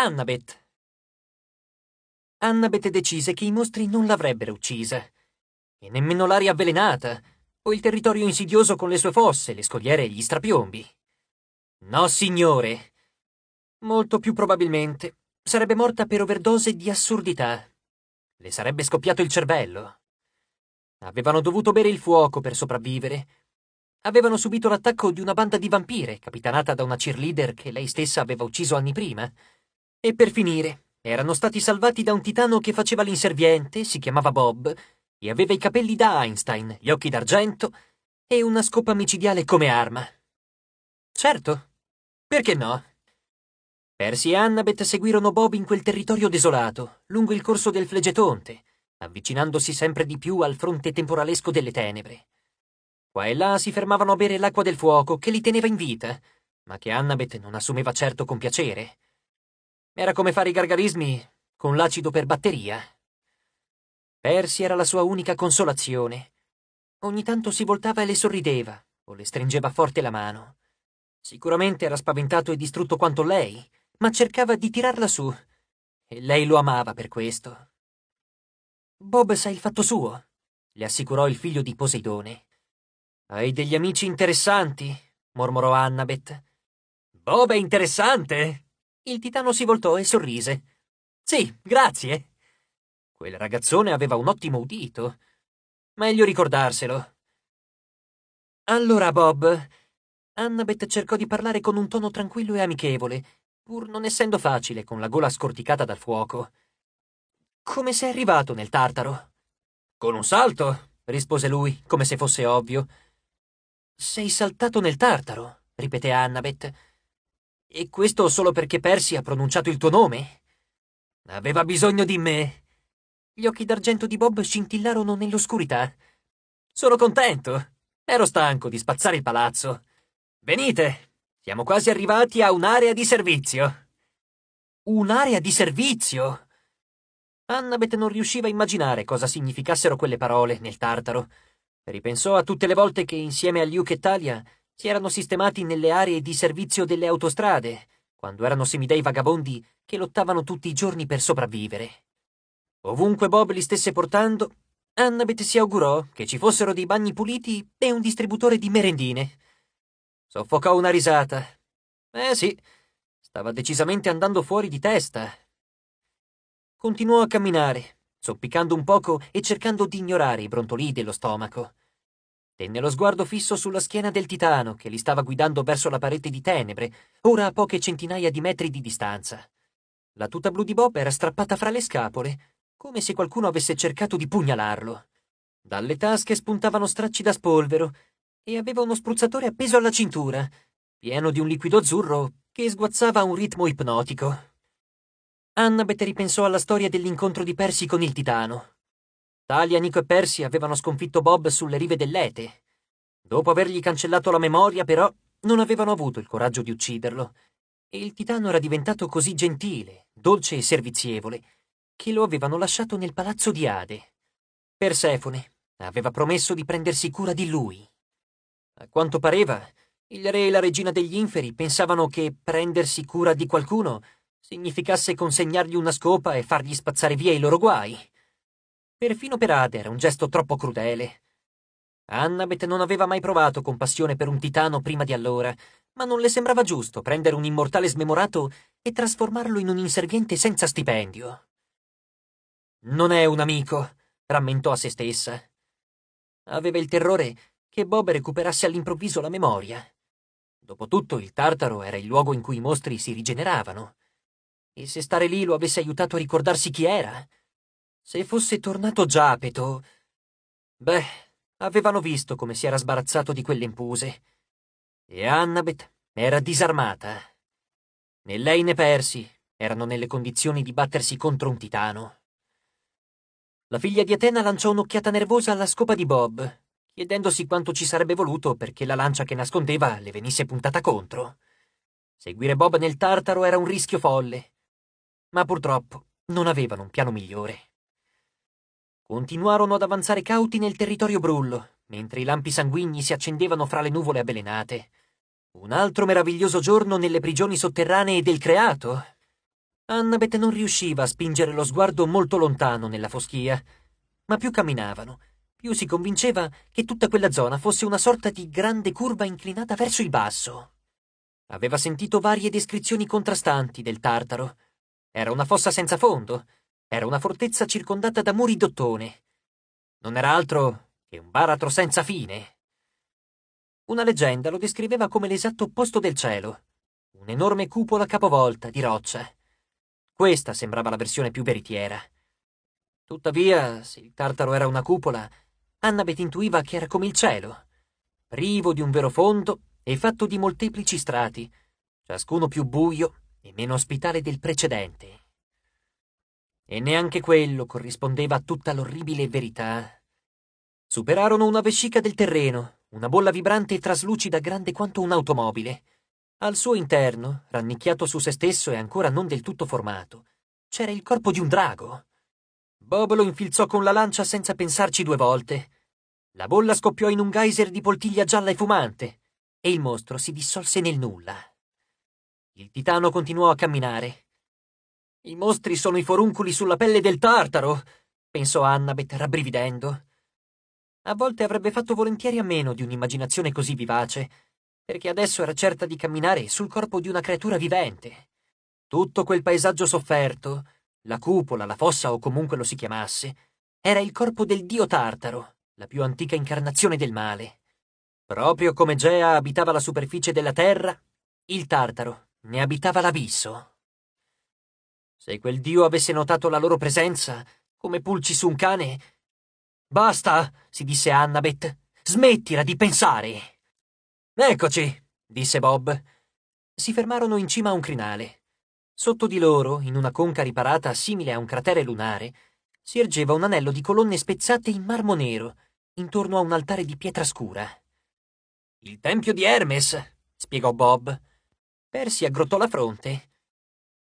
Annabeth. Annabeth decise che i mostri non l'avrebbero uccisa, e nemmeno l'aria avvelenata, o il territorio insidioso con le sue fosse, le scogliere e gli strapiombi. No, signore. Molto più probabilmente sarebbe morta per overdose di assurdità. Le sarebbe scoppiato il cervello. Avevano dovuto bere il fuoco per sopravvivere. Avevano subito l'attacco di una banda di vampire, capitanata da una cheerleader che lei stessa aveva ucciso anni prima. E per finire, erano stati salvati da un titano che faceva l'inserviente, si chiamava Bob, e aveva i capelli da Einstein, gli occhi d'argento e una scopa micidiale come arma. Certo, perché no? Percy e Annabeth seguirono Bob in quel territorio desolato, lungo il corso del Flegetonte, avvicinandosi sempre di più al fronte temporalesco delle tenebre. Qua e là si fermavano a bere l'acqua del fuoco che li teneva in vita, ma che Annabeth non assumeva certo con piacere. Era come fare i gargarismi con l'acido per batteria. Percy era la sua unica consolazione. Ogni tanto si voltava e le sorrideva, o le stringeva forte la mano. Sicuramente era spaventato e distrutto quanto lei, ma cercava di tirarla su, e lei lo amava per questo. Bob sa il fatto suo, le assicurò il figlio di Poseidone. Hai degli amici interessanti, mormorò Annabeth. Bob è interessante, il titano si voltò e sorrise. Sì, grazie. Quel ragazzone aveva un ottimo udito. Meglio ricordarselo. Allora, Bob. Annabeth cercò di parlare con un tono tranquillo e amichevole, pur non essendo facile con la gola scorticata dal fuoco. Come sei arrivato nel tartaro? Con un salto, rispose lui, come se fosse ovvio. Sei saltato nel tartaro, ripeté Annabeth. E questo solo perché Percy ha pronunciato il tuo nome? Aveva bisogno di me. Gli occhi d'argento di Bob scintillarono nell'oscurità. Sono contento. Ero stanco di spazzare il palazzo. Venite, siamo quasi arrivati a un'area di servizio. Un'area di servizio? Annabeth non riusciva a immaginare cosa significassero quelle parole nel tartaro. Ripensò a tutte le volte che, insieme a Luke e Talia, si erano sistemati nelle aree di servizio delle autostrade, quando erano semidei vagabondi che lottavano tutti i giorni per sopravvivere. Ovunque Bob li stesse portando, Annabeth si augurò che ci fossero dei bagni puliti e un distributore di merendine. Soffocò una risata. Eh sì, stava decisamente andando fuori di testa. Continuò a camminare, zoppicando un poco e cercando di ignorare i brontolii dello stomaco. Tenne lo sguardo fisso sulla schiena del titano che li stava guidando verso la parete di tenebre, ora a poche centinaia di metri di distanza. La tuta blu di Bob era strappata fra le scapole, come se qualcuno avesse cercato di pugnalarlo. Dalle tasche spuntavano stracci da spolvero e aveva uno spruzzatore appeso alla cintura, pieno di un liquido azzurro che sguazzava a un ritmo ipnotico. Annabeth ripensò alla storia dell'incontro di Percy con il titano. Talia, Nico e Percy avevano sconfitto Bob sulle rive dell'Ete. Dopo avergli cancellato la memoria, però, non avevano avuto il coraggio di ucciderlo. E il titano era diventato così gentile, dolce e servizievole, che lo avevano lasciato nel palazzo di Ade. Persefone aveva promesso di prendersi cura di lui. A quanto pareva, il re e la regina degli inferi pensavano che prendersi cura di qualcuno significasse consegnargli una scopa e fargli spazzare via i loro guai. Perfino per Ade era un gesto troppo crudele. Annabeth non aveva mai provato compassione per un titano prima di allora, ma non le sembrava giusto prendere un immortale smemorato e trasformarlo in un inserviente senza stipendio. Non è un amico, rammentò a se stessa. Aveva il terrore che Bob recuperasse all'improvviso la memoria. Dopotutto il Tartaro era il luogo in cui i mostri si rigeneravano. E se stare lì lo avesse aiutato a ricordarsi chi era? Se fosse tornato Giapeto... Beh, avevano visto come si era sbarazzato di quelle impuse. E Annabeth era disarmata. Né lei né Persi erano nelle condizioni di battersi contro un titano. La figlia di Atena lanciò un'occhiata nervosa alla scopa di Bob, chiedendosi quanto ci sarebbe voluto perché la lancia che nascondeva le venisse puntata contro. Seguire Bob nel Tartaro era un rischio folle, ma purtroppo non avevano un piano migliore. Continuarono ad avanzare cauti nel territorio brullo, mentre i lampi sanguigni si accendevano fra le nuvole avvelenate. Un altro meraviglioso giorno nelle prigioni sotterranee del creato. Annabeth non riusciva a spingere lo sguardo molto lontano nella foschia, ma più camminavano, più si convinceva che tutta quella zona fosse una sorta di grande curva inclinata verso il basso. Aveva sentito varie descrizioni contrastanti del Tartaro. Era una fossa senza fondo, era una fortezza circondata da muri d'ottone. Non era altro che un baratro senza fine. Una leggenda lo descriveva come l'esatto opposto del cielo, un'enorme cupola capovolta di roccia. Questa sembrava la versione più veritiera. Tuttavia, se il tartaro era una cupola, Annabeth intuiva che era come il cielo, privo di un vero fondo e fatto di molteplici strati, ciascuno più buio e meno ospitale del precedente. E neanche quello corrispondeva a tutta l'orribile verità. Superarono una vescica del terreno, una bolla vibrante e traslucida grande quanto un'automobile. Al suo interno, rannicchiato su se stesso e ancora non del tutto formato, c'era il corpo di un drago. Bob lo infilzò con la lancia senza pensarci due volte. La bolla scoppiò in un geyser di poltiglia gialla e fumante, e il mostro si dissolse nel nulla. Il titano continuò a camminare, i mostri sono i forunculi sulla pelle del tartaro, pensò Annabeth rabbrividendo. A volte avrebbe fatto volentieri a meno di un'immaginazione così vivace, perché adesso era certa di camminare sul corpo di una creatura vivente. Tutto quel paesaggio sofferto, la cupola, la fossa o comunque lo si chiamasse, era il corpo del dio Tartaro, la più antica incarnazione del male. Proprio come Gea abitava la superficie della terra, il Tartaro ne abitava l'abisso. Se quel dio avesse notato la loro presenza, come pulci su un cane. Basta, si disse a Annabeth. Smettila di pensare. Eccoci, disse Bob. Si fermarono in cima a un crinale. Sotto di loro, in una conca riparata simile a un cratere lunare, si ergeva un anello di colonne spezzate in marmo nero, intorno a un altare di pietra scura. Il tempio di Hermes, spiegò Bob. Percy aggrottò la fronte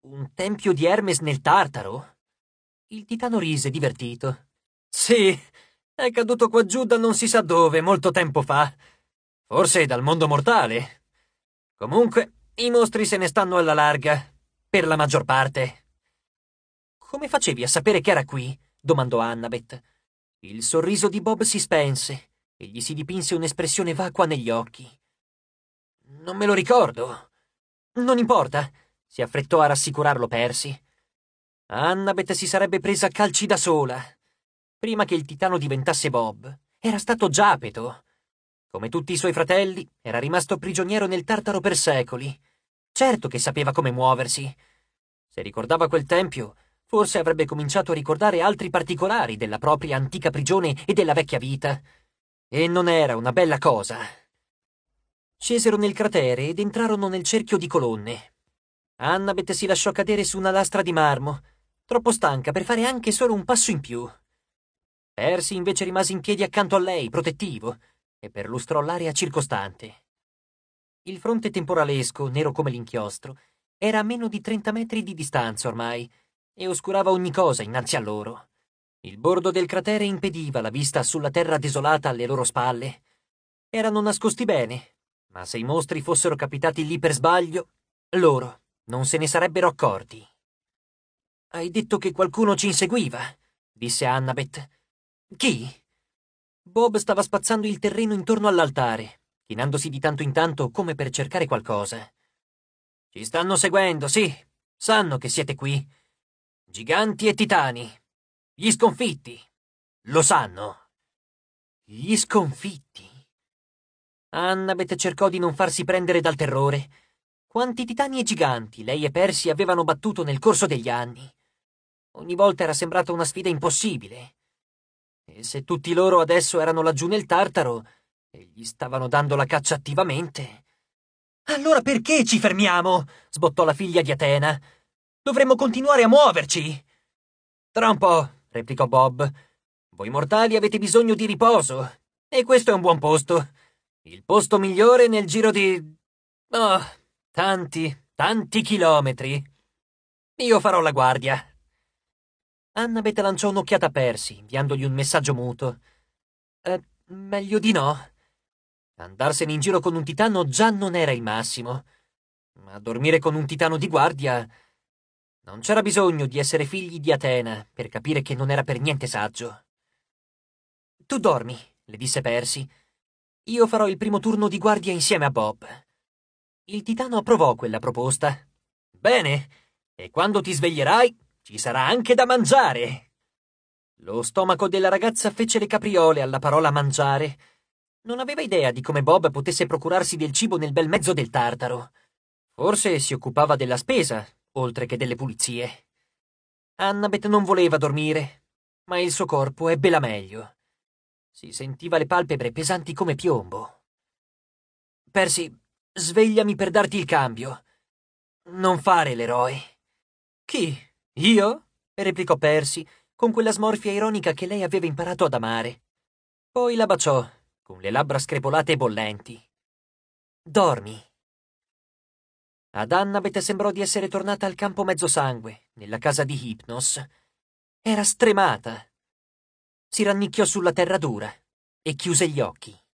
un tempio di Hermes nel Tartaro? Il titano rise divertito. Sì, è caduto qua giù da non si sa dove molto tempo fa. Forse dal mondo mortale. Comunque, i mostri se ne stanno alla larga, per la maggior parte. Come facevi a sapere che era qui? domandò Annabeth. Il sorriso di Bob si spense e gli si dipinse un'espressione vacua negli occhi. Non me lo ricordo. Non importa si affrettò a rassicurarlo Percy. Annabeth si sarebbe presa a calci da sola. Prima che il titano diventasse Bob, era stato Giapeto. Come tutti i suoi fratelli, era rimasto prigioniero nel Tartaro per secoli. Certo che sapeva come muoversi. Se ricordava quel tempio, forse avrebbe cominciato a ricordare altri particolari della propria antica prigione e della vecchia vita. E non era una bella cosa. Scesero nel cratere ed entrarono nel cerchio di colonne. Annabeth si lasciò cadere su una lastra di marmo, troppo stanca per fare anche solo un passo in più. Percy invece rimase in piedi accanto a lei, protettivo, e perlustrò l'area circostante. Il fronte temporalesco, nero come l'inchiostro, era a meno di 30 metri di distanza ormai e oscurava ogni cosa innanzi a loro. Il bordo del cratere impediva la vista sulla terra desolata alle loro spalle. Erano nascosti bene, ma se i mostri fossero capitati lì per sbaglio, loro non se ne sarebbero accorti. Hai detto che qualcuno ci inseguiva, disse Annabeth. Chi? Bob stava spazzando il terreno intorno all'altare, chinandosi di tanto in tanto come per cercare qualcosa. Ci stanno seguendo, sì. Sanno che siete qui. Giganti e titani. Gli sconfitti. Lo sanno. Gli sconfitti. Annabeth cercò di non farsi prendere dal terrore quanti titani e giganti lei e Percy avevano battuto nel corso degli anni. Ogni volta era sembrata una sfida impossibile. E se tutti loro adesso erano laggiù nel Tartaro e gli stavano dando la caccia attivamente. Allora perché ci fermiamo? sbottò la figlia di Atena. Dovremmo continuare a muoverci. Tra un po', replicò Bob. Voi mortali avete bisogno di riposo. E questo è un buon posto. Il posto migliore nel giro di... Oh, Tanti, tanti chilometri. Io farò la guardia. Annabeth lanciò un'occhiata a Percy, inviandogli un messaggio muto. Eh, meglio di no. Andarsene in giro con un titano già non era il massimo. Ma dormire con un titano di guardia. Non c'era bisogno di essere figli di Atena per capire che non era per niente saggio. Tu dormi, le disse Percy. Io farò il primo turno di guardia insieme a Bob. Il titano approvò quella proposta. Bene, e quando ti sveglierai ci sarà anche da mangiare. Lo stomaco della ragazza fece le capriole alla parola mangiare. Non aveva idea di come Bob potesse procurarsi del cibo nel bel mezzo del tartaro. Forse si occupava della spesa, oltre che delle pulizie. Annabeth non voleva dormire, ma il suo corpo ebbe la meglio. Si sentiva le palpebre pesanti come piombo. Persi, svegliami per darti il cambio. Non fare l'eroe. Chi? Io? replicò Percy, con quella smorfia ironica che lei aveva imparato ad amare. Poi la baciò, con le labbra screpolate e bollenti. Dormi. Ad Annabeth sembrò di essere tornata al campo mezzosangue, nella casa di Hypnos. Era stremata. Si rannicchiò sulla terra dura e chiuse gli occhi.